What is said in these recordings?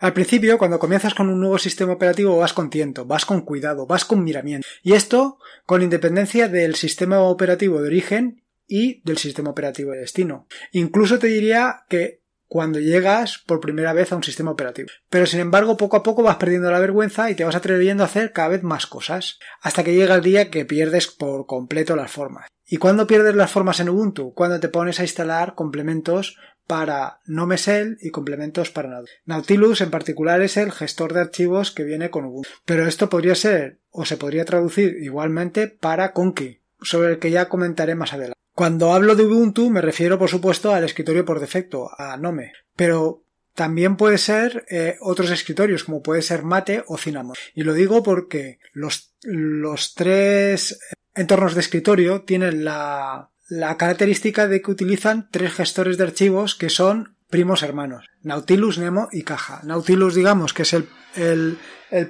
Al principio, cuando comienzas con un nuevo sistema operativo, vas con tiento, vas con cuidado, vas con miramiento. Y esto con independencia del sistema operativo de origen y del sistema operativo de destino. Incluso te diría que cuando llegas por primera vez a un sistema operativo. Pero sin embargo, poco a poco vas perdiendo la vergüenza y te vas atreviendo a hacer cada vez más cosas, hasta que llega el día que pierdes por completo las formas. ¿Y cuándo pierdes las formas en Ubuntu? Cuando te pones a instalar complementos para NoMesell y complementos para Nautilus. Nautilus en particular es el gestor de archivos que viene con Ubuntu. Pero esto podría ser o se podría traducir igualmente para Conky, sobre el que ya comentaré más adelante. Cuando hablo de Ubuntu me refiero por supuesto al escritorio por defecto, a Nome, pero también puede ser eh, otros escritorios como puede ser Mate o Cinnamon. Y lo digo porque los, los tres eh, entornos de escritorio tienen la la característica de que utilizan tres gestores de archivos que son primos hermanos, Nautilus, Nemo y Caja. Nautilus, digamos, que es el,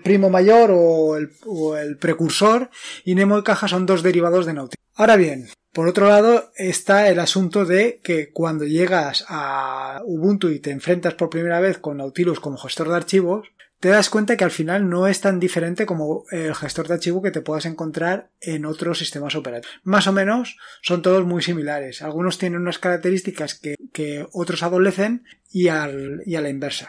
primo mayor o el, o el, precursor, y Nemo y Caja son dos derivados de Nautilus. Ahora bien, por otro lado está el asunto de que cuando llegas a Ubuntu y te enfrentas por primera vez con Nautilus como gestor de archivos, te das cuenta que al final no es tan diferente como eh, el gestor de archivo que te puedas encontrar en otros sistemas operativos. Más o menos son todos muy similares. Algunos tienen unas características que, otros adolecen y, y a la inversa.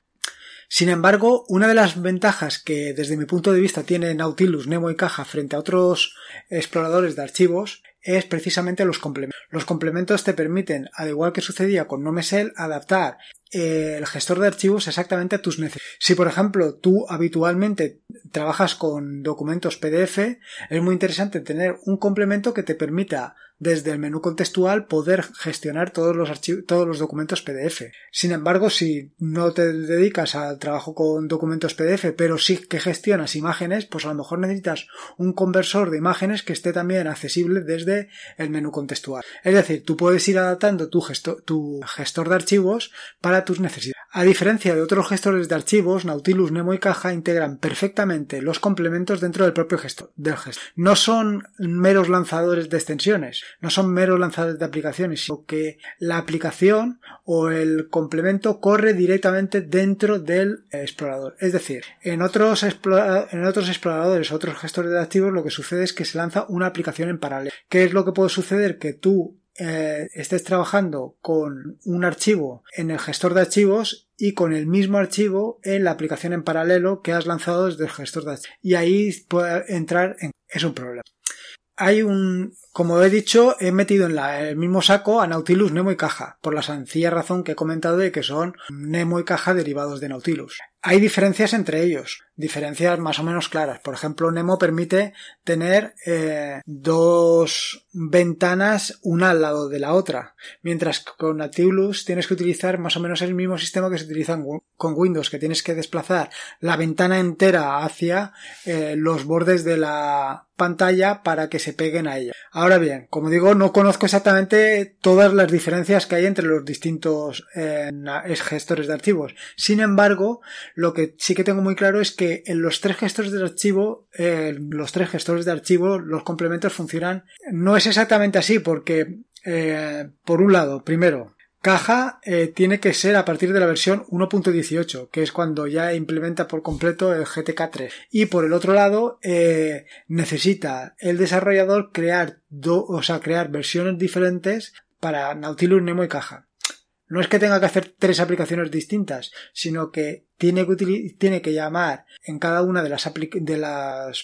Sin embargo, una de las ventajas que desde mi punto de vista tiene Nautilus, Nemo y Caja frente a otros exploradores de archivos es precisamente los complementos. Los complementos te permiten, al igual que sucedía con Nomesel, adaptar eh, el gestor de archivos exactamente a tus necesidades. Si, por ejemplo, tú habitualmente trabajas con documentos PDF, es muy interesante tener un complemento que te permita desde el menú contextual poder gestionar todos los, todos los documentos PDF. Sin embargo, si no te dedicas al trabajo con documentos PDF, pero sí que gestionas imágenes, pues a lo mejor necesitas un conversor de imágenes que esté también accesible desde el menú contextual. Es decir, tú puedes ir adaptando tu, tu gestor de archivos para tus necesidades. A diferencia de otros gestores de archivos, Nautilus, Nemo y Caja integran perfectamente los complementos dentro del propio gestor. Del gestor. No son meros lanzadores de extensiones, no son meros lanzadores de aplicaciones, sino que la aplicación o el complemento corre directamente dentro del explorador. Es decir, en otros, en otros exploradores, otros gestores de archivos, lo que sucede es que se lanza una aplicación en paralelo. ¿Qué es lo que puede suceder? Que tú eh, estés trabajando con un archivo en el gestor de archivos y con el mismo archivo en la aplicación en paralelo que has lanzado desde el gestor de archivos. Y ahí puede entrar en... Es un problema. Hay un, como he dicho, he metido en el mismo saco a Nautilus, Nemo y Caja, por la sencilla razón que he comentado de que son Nemo y Caja derivados de Nautilus. Hay diferencias entre ellos, diferencias más o menos claras. Por ejemplo, Nemo permite tener eh, dos ventanas una al lado de la otra, mientras que con Nautilus tienes que utilizar más o menos el mismo sistema que se utiliza con Windows, que tienes que desplazar la ventana entera hacia eh, los bordes de la pantalla para que se peguen a ella. Ahora bien, como digo, no conozco exactamente todas las diferencias que hay entre los distintos eh, gestores de archivos. Sin embargo, lo que sí que tengo muy claro es que en los tres gestores de archivo, eh, los tres gestores de archivo, los complementos funcionan. No es exactamente así porque, eh, por un lado, primero, caja eh, tiene que ser a partir de la versión 1.18, que es cuando ya implementa por completo el GTK3. Y por el otro lado, necesita el desarrollador crear, dos, o sea, crear versiones diferentes para Nautilus, Nemo y caja. No es que tenga que hacer tres aplicaciones distintas, sino que tiene que, llamar en cada una de las,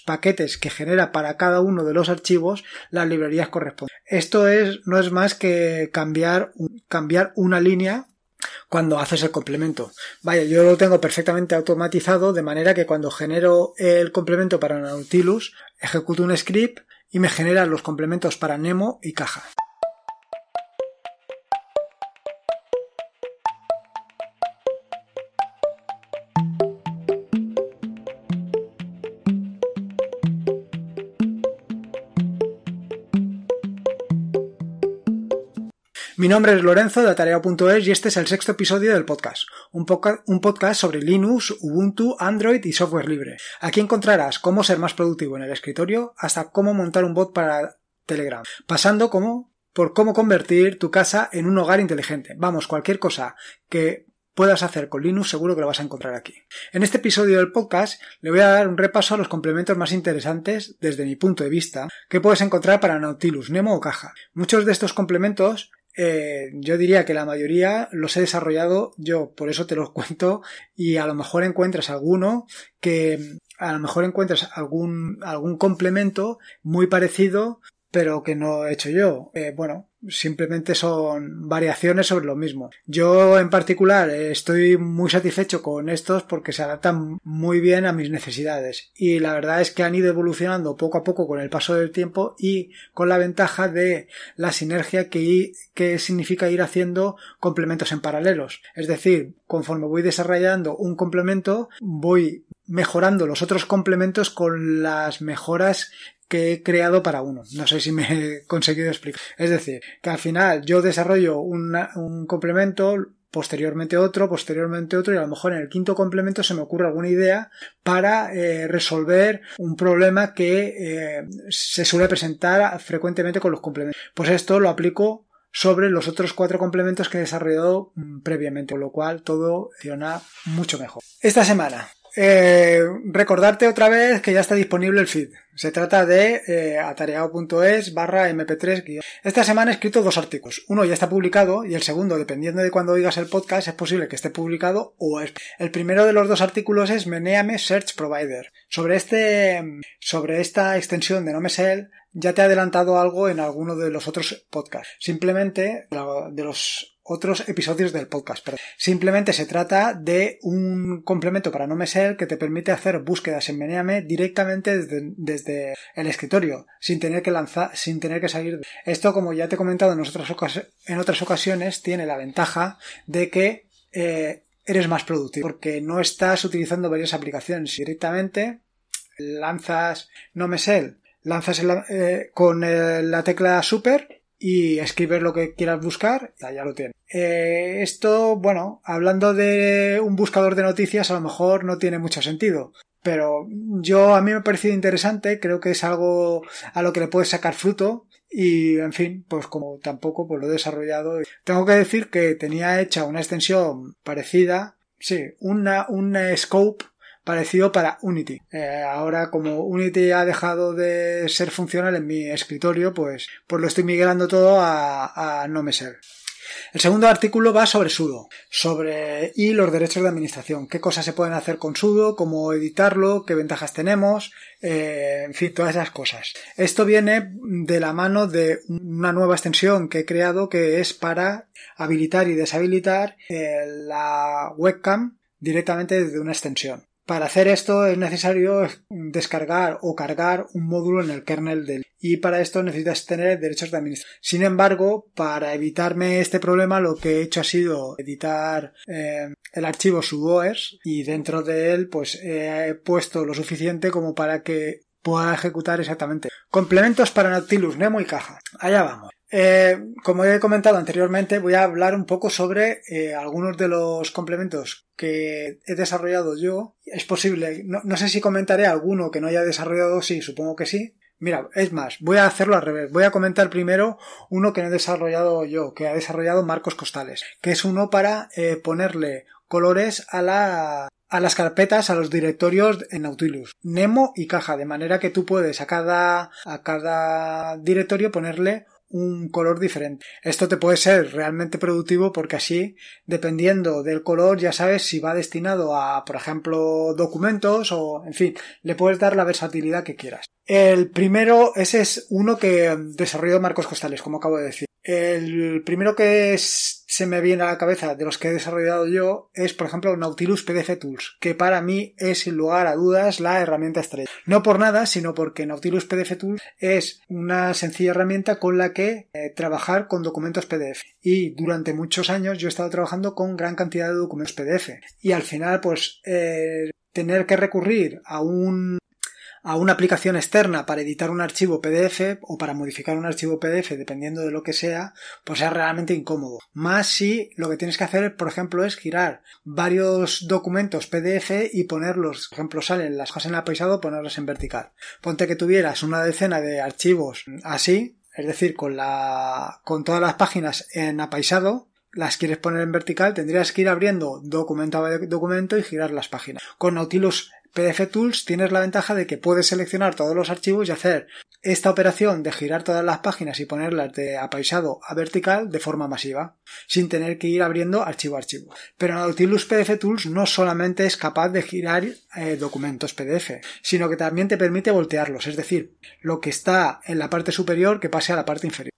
paquetes que genera para cada uno de los archivos las librerías correspondientes. Esto es, no es más que cambiar, cambiar una línea cuando haces el complemento. Vaya, yo lo tengo perfectamente automatizado de manera que cuando genero el complemento para Nautilus, ejecuto un script y me genera los complementos para Nemo y caja. Mi nombre es Lorenzo de Atareo.es y este es el sexto episodio del podcast, un, podcast sobre Linux, Ubuntu, Android y software libre. Aquí encontrarás cómo ser más productivo en el escritorio hasta cómo montar un bot para Telegram, pasando como por cómo convertir tu casa en un hogar inteligente. Vamos, cualquier cosa que puedas hacer con Linux, seguro que lo vas a encontrar aquí. En este episodio del podcast le voy a dar un repaso a los complementos más interesantes, desde mi punto de vista, que puedes encontrar para Nautilus, Nemo o Caja. Muchos de estos complementos eh, yo diría que la mayoría los he desarrollado yo, por eso te los cuento y a lo mejor encuentras alguno que a lo mejor encuentras algún, algún complemento muy parecido pero que no he hecho yo. Eh, bueno, simplemente son variaciones sobre lo mismo. Yo en particular estoy muy satisfecho con estos porque se adaptan muy bien a mis necesidades y la verdad es que han ido evolucionando poco a poco con el paso del tiempo y con la ventaja de la sinergia que, que significa ir haciendo complementos en paralelos. Es decir, conforme voy desarrollando un complemento, voy mejorando los otros complementos con las mejoras que he creado para uno. No sé si me he conseguido explicar. Es decir, que al final yo desarrollo un complemento, posteriormente otro, posteriormente otro y a lo mejor en el quinto complemento se me ocurre alguna idea para eh, resolver un problema que eh, se suele presentar frecuentemente con los complementos. Pues esto lo aplico sobre los otros cuatro complementos que he desarrollado mm, previamente, con lo cual todo funciona mucho mejor. Esta semana, eh, recordarte otra vez que ya está disponible el feed se trata de eh, atareado.es barra mp3. Esta semana he escrito dos artículos. Uno ya está publicado y el segundo, dependiendo de cuando oigas el podcast, es posible que esté publicado o es. El primero de los dos artículos es Meneame Search Provider. Sobre este, sobre esta extensión de NoMesel, ya te he adelantado algo en alguno de los otros podcasts. Simplemente, de los otros episodios del podcast. simplemente se trata de un complemento para NoMesel que te permite hacer búsquedas en Meneame directamente desde, desde el escritorio, sin tener que lanzar, sin tener que salir. Esto, como ya te he comentado en otras, ocasiones, tiene la ventaja de que eh, eres más productivo, porque no estás utilizando varias aplicaciones directamente, lanzas, no me sé, lanzas eh, con eh, la tecla super y escribes lo que quieras buscar, ya lo tienes. esto, bueno, hablando de un buscador de noticias, a lo mejor no tiene mucho sentido, pero yo a mí me ha parecido interesante, creo que es algo a lo que le puedes sacar fruto y en fin, pues como tampoco pues lo he desarrollado. Tengo que decir que tenía hecha una extensión parecida, sí, una, un scope parecido para Unity. Eh, ahora como Unity ha dejado de ser funcional en mi escritorio, pues, pues lo estoy migrando todo a, a NoMeServe. El segundo artículo va sobre sudo, sobre y los derechos de administración, qué cosas se pueden hacer con sudo, cómo editarlo, qué ventajas tenemos, eh, en fin, todas esas cosas. Esto viene de la mano de una nueva extensión que he creado que es para habilitar y deshabilitar eh, la webcam directamente desde una extensión. Para hacer esto es necesario descargar o cargar un módulo en el kernel del y para esto necesitas tener derechos de administración. Sin embargo, para evitarme este problema lo que he hecho ha sido editar eh, el archivo sudoers y dentro de él pues he puesto lo suficiente como para que pueda ejecutar exactamente. Complementos para Nautilus, Nemo y caja. Allá vamos. Eh, como he comentado anteriormente, voy a hablar un poco sobre eh, algunos de los complementos que he desarrollado yo. Es posible, no, sé si comentaré alguno que no haya desarrollado, sí, supongo que sí. Mira, es más, voy a hacerlo al revés. Voy a comentar primero uno que no he desarrollado yo, que ha desarrollado Marcos Costales, que es uno para eh, ponerle colores a a las carpetas, a los directorios en Nautilus, Nemo y caja, de manera que tú puedes a cada, a cada directorio ponerle un color diferente. Esto te puede ser realmente productivo porque así, dependiendo del color, ya sabes si va destinado a, por ejemplo, documentos o, en fin, le puedes dar la versatilidad que quieras. El primero, ese es uno que desarrolló Marcos Costales, como acabo de decir. El primero que se me viene a la cabeza de los que he desarrollado yo es, por ejemplo, Nautilus PDF Tools, que para mí es, sin lugar a dudas, la herramienta estrella. No por nada, sino porque Nautilus PDF Tools es una sencilla herramienta con la que eh, trabajar con documentos PDF. Y durante muchos años yo he estado trabajando con gran cantidad de documentos PDF. Y al final, pues, eh, tener que recurrir a un a una aplicación externa para editar un archivo PDF o para modificar un archivo PDF, dependiendo de lo que sea, pues es realmente incómodo. Más si lo que tienes que hacer, por ejemplo, es girar varios documentos PDF y ponerlos, por ejemplo, salen las cosas en apaisado, ponerlas en vertical. Ponte que tuvieras una decena de archivos así, es decir, con la con todas las páginas en apaisado, las quieres poner en vertical, tendrías que ir abriendo documento a documento y girar las páginas. Con Nautilus PDF Tools tienes la ventaja de que puedes seleccionar todos los archivos y hacer esta operación de girar todas las páginas y ponerlas de apaisado a vertical de forma masiva, sin tener que ir abriendo archivo a archivo. Pero Nautilus PDF Tools no solamente es capaz de girar eh, documentos PDF, sino que también te permite voltearlos, es decir, lo que está en la parte superior que pase a la parte inferior.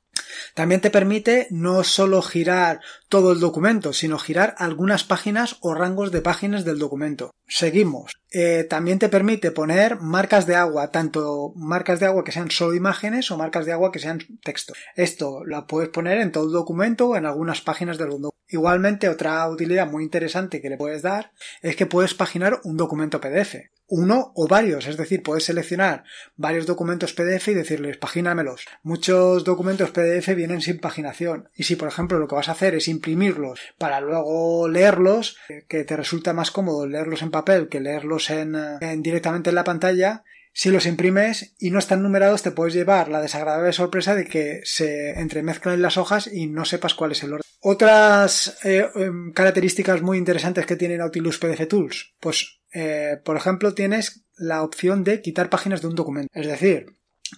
También te permite no solo girar todo el documento, sino girar algunas páginas o rangos de páginas del documento. Seguimos. Eh, también te permite poner marcas de agua, tanto marcas de agua que sean solo imágenes o marcas de agua que sean texto. Esto lo puedes poner en todo el documento o en algunas páginas del documento. Igualmente, otra utilidad muy interesante que le puedes dar es que puedes paginar un documento PDF. Uno o varios, es decir, puedes seleccionar varios documentos PDF y decirles pagínamelos. Muchos documentos PDF vienen sin paginación y si, por ejemplo, lo que vas a hacer es imprimirlos para luego leerlos, eh, que te resulta más cómodo leerlos en papel que leerlos eh, en, directamente en la pantalla, si los imprimes y no están numerados te puedes llevar la desagradable sorpresa de que se entremezclan las hojas y no sepas cuál es el orden. Otras eh, em, características muy interesantes que tiene Nautilus PDF Tools, pues eh, por ejemplo tienes la opción de quitar páginas de un documento. Es decir,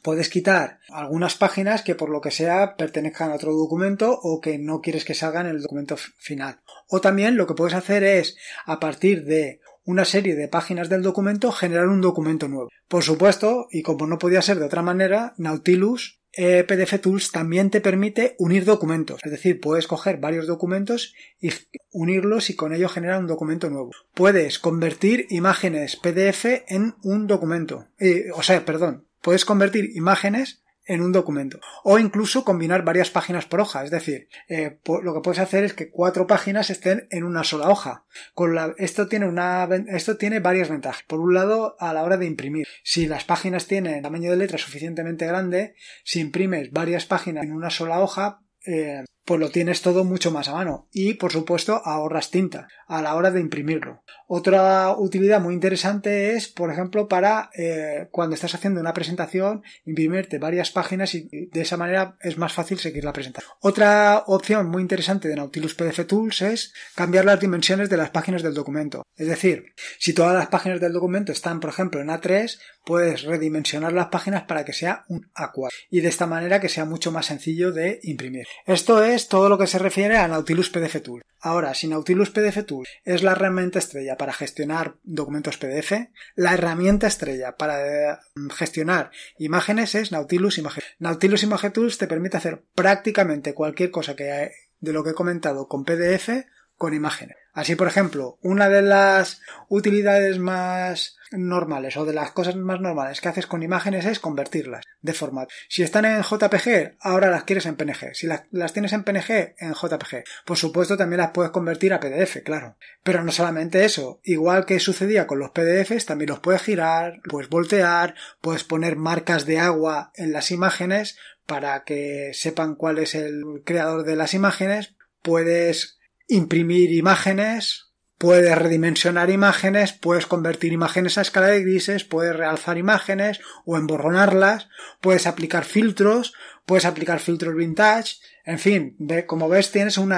puedes quitar algunas páginas que por lo que sea pertenezcan a otro documento o que no quieres que salgan en el documento final. O también lo que puedes hacer es, a partir de una serie de páginas del documento, generar un documento nuevo. Por supuesto, y como no podía ser de otra manera, Nautilus eh, PDF Tools también te permite unir documentos, es decir, puedes coger varios documentos y unirlos y con ello generar un documento nuevo. Puedes convertir imágenes PDF en un documento, eh, o sea, perdón, puedes convertir imágenes en un documento. O incluso combinar varias páginas por hoja. Es decir, eh, lo que puedes hacer es que cuatro páginas estén en una sola hoja. Con la, esto, tiene una, esto tiene varias ventajas. Por un lado, a la hora de imprimir. Si las páginas tienen tamaño de letra suficientemente grande, si imprimes varias páginas en una sola hoja, eh, pues lo tienes todo mucho más a mano y por supuesto ahorras tinta a la hora de imprimirlo. Otra utilidad muy interesante es, por ejemplo, para eh, cuando estás haciendo una presentación, imprimirte varias páginas y de esa manera es más fácil seguir la presentación. Otra opción muy interesante de Nautilus PDF Tools es cambiar las dimensiones de las páginas del documento. Es decir, si todas las páginas del documento están, por ejemplo, en A3, puedes redimensionar las páginas para que sea un A4 y de esta manera que sea mucho más sencillo de imprimir. Esto es todo lo que se refiere a Nautilus PDF Tool. Ahora, si Nautilus PDF Tool es la herramienta estrella para gestionar documentos PDF, la herramienta estrella para eh, gestionar imágenes es Nautilus Image. Nautilus Image Tools te permite hacer prácticamente cualquier cosa que de lo que he comentado con PDF con imágenes. Así, por ejemplo, una de las utilidades más normales o de las cosas más normales que haces con imágenes es convertirlas de formato. Si están en JPG, ahora las quieres en PNG. Si las, las, tienes en PNG, en JPG. Por supuesto, también las puedes convertir a PDF, claro. Pero no solamente eso. Igual que sucedía con los PDFs, también los puedes girar, puedes voltear, puedes poner marcas de agua en las imágenes para que sepan cuál es el creador de las imágenes. Puedes imprimir imágenes, puedes redimensionar imágenes, puedes convertir imágenes a escala de grises, puedes realzar imágenes o emborronarlas, puedes aplicar filtros, puedes aplicar filtros vintage, en fin, como ves tienes un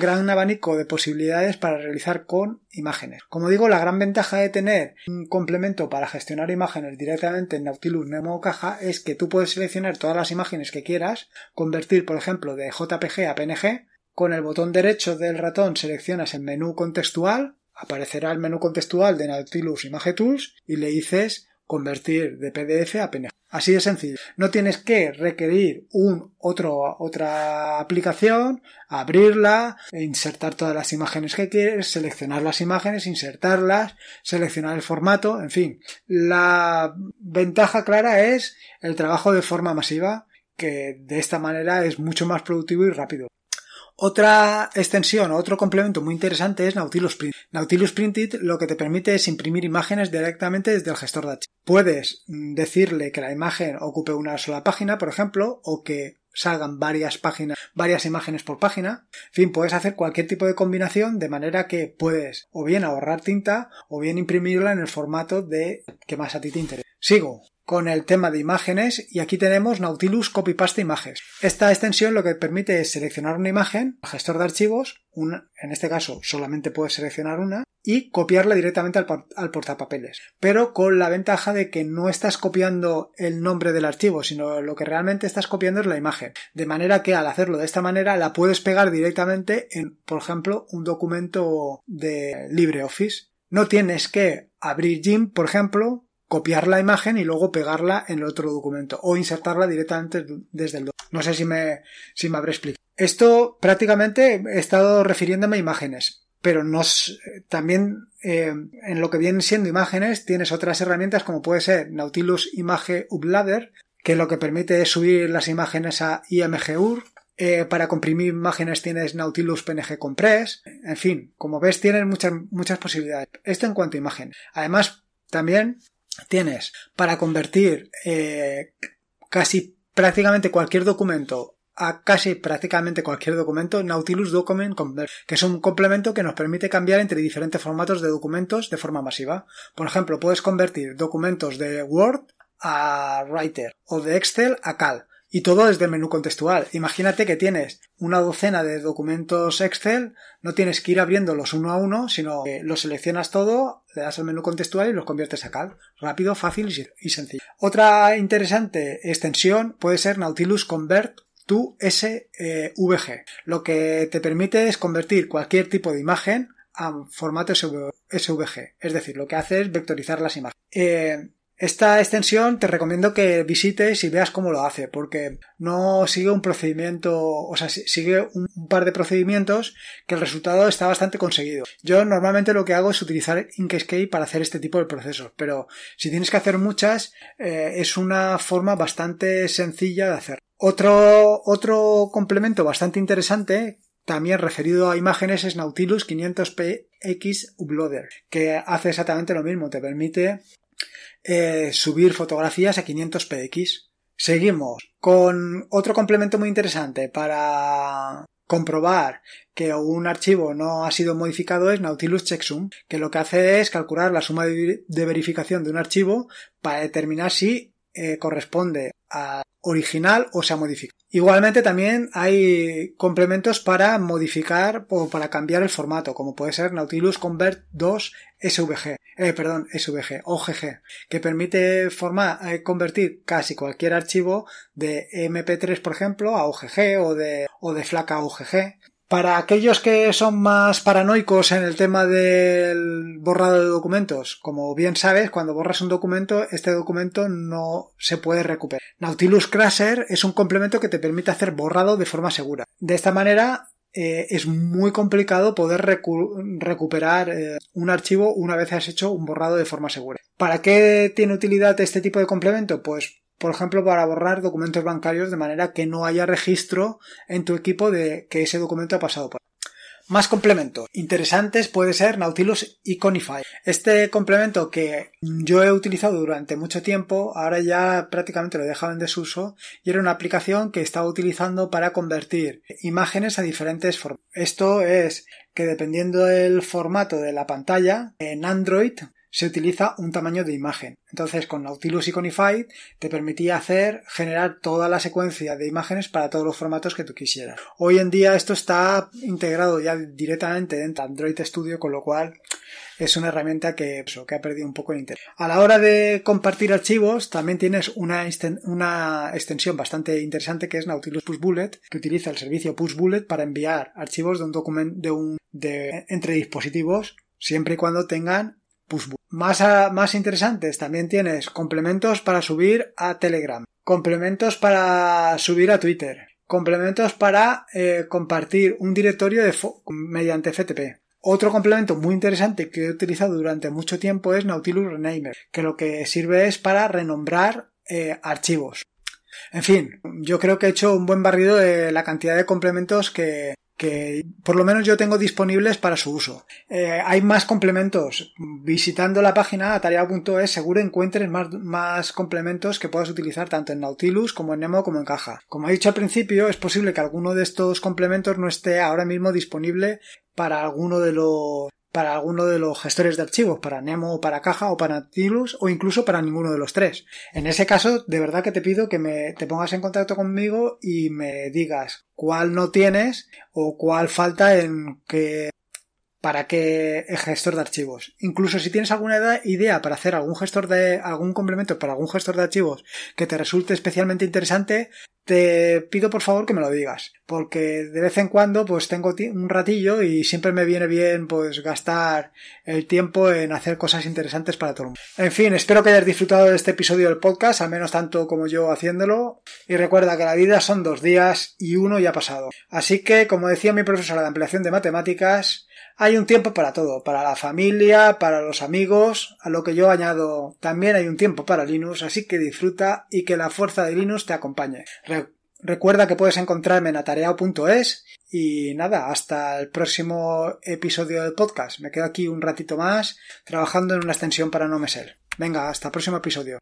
gran abanico de posibilidades para realizar con imágenes. Como digo, la gran ventaja de tener un complemento para gestionar imágenes directamente en Nautilus Nemo Caja es que tú puedes seleccionar todas las imágenes que quieras, convertir por ejemplo de JPG a PNG, con el botón derecho del ratón seleccionas el menú contextual, aparecerá el menú contextual de Nautilus Image Tools y le dices convertir de PDF a PNG. Así de sencillo. No tienes que requerir un otro, otra aplicación, abrirla, insertar todas las imágenes que quieres, seleccionar las imágenes, insertarlas, seleccionar el formato, en fin. La ventaja clara es el trabajo de forma masiva, que de esta manera es mucho más productivo y rápido. Otra extensión o otro complemento muy interesante es Nautilus Print. Nautilus Printed lo que te permite es imprimir imágenes directamente desde el gestor de archivos. Puedes mm, decirle que la imagen ocupe una sola página, por ejemplo, o que salgan varias páginas, varias imágenes por página. En fin, puedes hacer cualquier tipo de combinación de manera que puedes o bien ahorrar tinta o bien imprimirla en el formato de que más a ti te interese. Sigo con el tema de imágenes y aquí tenemos Nautilus copy paste imágenes. Esta extensión lo que permite es seleccionar una imagen, gestor de archivos, en este caso solamente puedes seleccionar una y copiarla directamente al, al, portapapeles, pero con la ventaja de que no estás copiando el nombre del archivo, sino lo que realmente estás copiando es la imagen, de manera que al hacerlo de esta manera la puedes pegar directamente en, por ejemplo, un documento de LibreOffice. No tienes que abrir GIMP, por ejemplo, copiar la imagen y luego pegarla en el otro documento o insertarla directamente desde el documento. No sé si me, si me habré explicado. Esto prácticamente he estado refiriéndome a imágenes, pero nos, también eh, en lo que vienen siendo imágenes tienes otras herramientas como puede ser Nautilus Image Uploader, que lo que permite es subir las imágenes a IMGUR. Eh, para comprimir imágenes tienes Nautilus PNG Compress. En fin, como ves, tienes muchas, muchas posibilidades. Esto en cuanto a imagen. Además, también tienes para convertir eh, casi prácticamente cualquier documento a casi prácticamente cualquier documento, Nautilus Document Convert, que es un complemento que nos permite cambiar entre diferentes formatos de documentos de forma masiva. Por ejemplo, puedes convertir documentos de Word a Writer o de Excel a Cal y todo desde el menú contextual. Imagínate que tienes una docena de documentos Excel, no tienes que ir abriéndolos uno a uno, sino que los seleccionas todo, le das al menú contextual y los conviertes a CAL. Rápido, fácil y sencillo. Otra interesante extensión puede ser Nautilus Convert to SVG. E lo que te permite es convertir cualquier tipo de imagen a formato SVG. Es decir, lo que hace es vectorizar las imágenes. Eh, esta extensión te recomiendo que visites y veas cómo lo hace, porque no sigue un procedimiento, o sea, sigue un par de procedimientos que el resultado está bastante conseguido. Yo normalmente lo que hago es utilizar Inkscape para hacer este tipo de procesos, pero si tienes que hacer muchas, eh, es una forma bastante sencilla de hacer. Otro, otro complemento bastante interesante también referido a imágenes es Nautilus 500px Uploader, que hace exactamente lo mismo, te permite eh, subir fotografías a 500 px. Seguimos con otro complemento muy interesante para comprobar que un archivo no ha sido modificado es Nautilus Checksum, que lo que hace es calcular la suma de verificación de un archivo para determinar si eh, corresponde original o sea modificado. Igualmente también hay complementos para modificar o para cambiar el formato, como puede ser Nautilus Convert 2 SVG, eh, perdón, SVG, OGG, que permite formar, eh, convertir casi cualquier archivo de MP3, por ejemplo, a OGG o de, o de FLAC a OGG. Para aquellos que son más paranoicos en el tema del borrado de documentos, como bien sabes, cuando borras un documento, este documento no se puede recuperar. Nautilus Crasher es un complemento que te permite hacer borrado de forma segura. De esta manera, eh, es muy complicado poder recuperar eh, un archivo una vez has hecho un borrado de forma segura. ¿Para qué tiene utilidad este tipo de complemento? Pues por ejemplo, para borrar documentos bancarios de manera que no haya registro en tu equipo de que ese documento ha pasado por. Más complementos interesantes puede ser Nautilus Iconify. Este complemento que yo he utilizado durante mucho tiempo, ahora ya prácticamente lo he dejado en desuso, y era una aplicación que estaba utilizando para convertir imágenes a diferentes formatos. Esto es que dependiendo del formato de la pantalla, en Android se utiliza un tamaño de imagen. Entonces, con Nautilus Iconify te permitía hacer, generar toda la secuencia de imágenes para todos los formatos que tú quisieras. Hoy en día esto está integrado ya directamente dentro de Android Studio, con lo cual es una herramienta que, pues, que ha perdido un poco de interés. A la hora de compartir archivos, también tienes una, una extensión bastante interesante que es Nautilus Pushbullet, que utiliza el servicio Pushbullet para enviar archivos de un documento de un de, entre dispositivos siempre y cuando tengan Pushbullet. Ah, más, interesantes también tienes complementos para subir a Telegram, complementos para subir a Twitter, complementos para eh, compartir un directorio mediante FTP. Otro complemento muy interesante que he utilizado durante mucho tiempo es Nautilus Renamer, que lo que sirve es para renombrar eh, archivos. En fin, yo creo que he hecho un buen barrido de la cantidad de complementos que, que por lo menos yo tengo disponibles para su uso. Eh, hay más complementos. Visitando la página atareado.es seguro encuentres más, más, complementos que puedas utilizar tanto en Nautilus como en Nemo como en Caja. Como he dicho al principio, es posible que alguno de estos complementos no esté ahora mismo disponible para alguno de los para alguno de los gestores de archivos, para Nemo o para Caja o para Tilus, o incluso para ninguno de los tres. En ese caso, de verdad que te pido que me, te pongas en contacto conmigo y me digas cuál no tienes o cuál falta en que para qué gestor de archivos. Incluso si tienes alguna idea para hacer algún gestor de algún complemento para algún gestor de archivos que te resulte especialmente interesante, te pido por favor que me lo digas, porque de vez en cuando pues tengo un ratillo y siempre me viene bien pues gastar el tiempo en hacer cosas interesantes para todo el mundo. En fin, espero que hayas disfrutado de este episodio del podcast, al menos tanto como yo haciéndolo, y recuerda que la vida son dos días y uno ya ha pasado. Así que, como decía mi profesora de ampliación de matemáticas, hay un tiempo para todo, para la familia, para los amigos, a lo que yo añado también hay un tiempo para Linux, así que disfruta y que la fuerza de Linux te acompañe. recuerda que puedes encontrarme en atareao.es y nada, hasta el próximo episodio del podcast. Me quedo aquí un ratito más trabajando en una extensión para no ser Venga, hasta el próximo episodio.